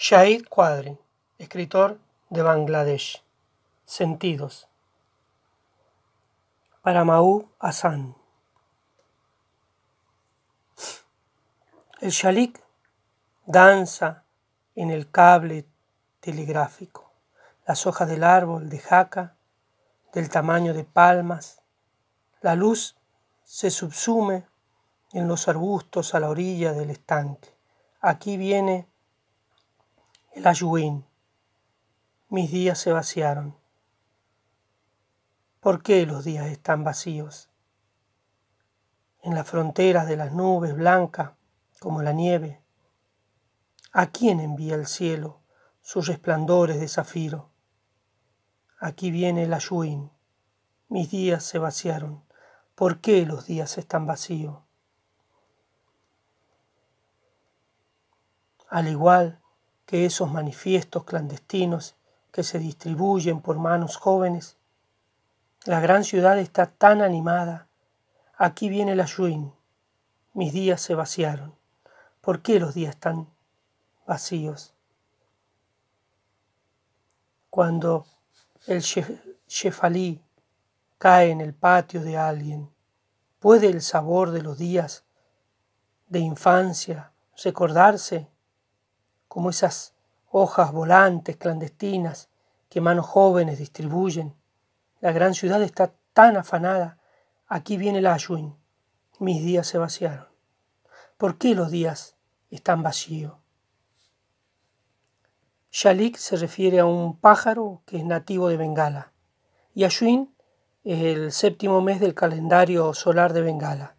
Shahid Quadri, escritor de Bangladesh. Sentidos. Para Mahou Hassan. El shalik danza en el cable telegráfico. Las hojas del árbol de jaca, del tamaño de palmas. La luz se subsume en los arbustos a la orilla del estanque. Aquí viene el ayuín. Mis días se vaciaron. ¿Por qué los días están vacíos? En las fronteras de las nubes blancas como la nieve, ¿a quién envía el cielo sus resplandores de zafiro? Aquí viene el ayuín. Mis días se vaciaron. ¿Por qué los días están vacíos? Al igual que esos manifiestos clandestinos que se distribuyen por manos jóvenes. La gran ciudad está tan animada. Aquí viene la Yuin. Mis días se vaciaron. ¿Por qué los días tan vacíos? Cuando el Shefalí cae en el patio de alguien, ¿puede el sabor de los días de infancia recordarse? como esas hojas volantes clandestinas que manos jóvenes distribuyen. La gran ciudad está tan afanada. Aquí viene el Ashwin. Mis días se vaciaron. ¿Por qué los días están vacíos? Shalik se refiere a un pájaro que es nativo de Bengala y Ashwin es el séptimo mes del calendario solar de Bengala.